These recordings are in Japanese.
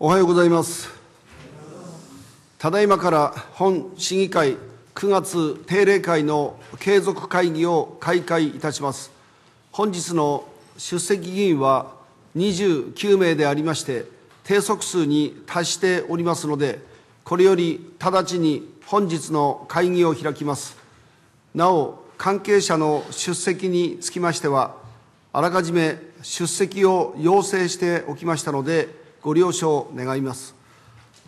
おはようございますただいまから本市議会9月定例会の継続会議を開会いたします本日の出席議員は29名でありまして定則数に達しておりますのでこれより直ちに本日の会議を開きますなお関係者の出席につきましてはあらかじめ出席を要請しておきましたのでご了承願います。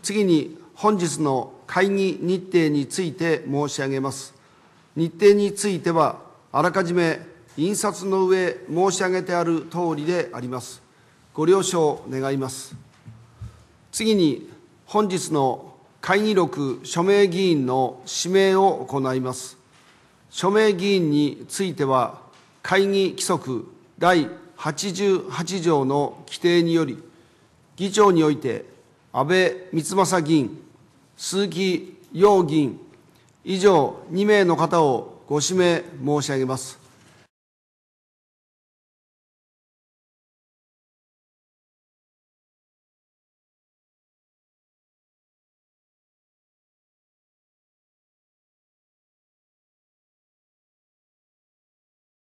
次に本日の会議日程について申し上げます。日程については、あらかじめ印刷の上申し上げてある通りであります。ご了承願います。次に本日の会議録署名議員の指名を行います。署名議員については、会議規則第88条の規定により、議長において、安倍光政議員、鈴木陽議員、以上2名の方をご指名申し上げます。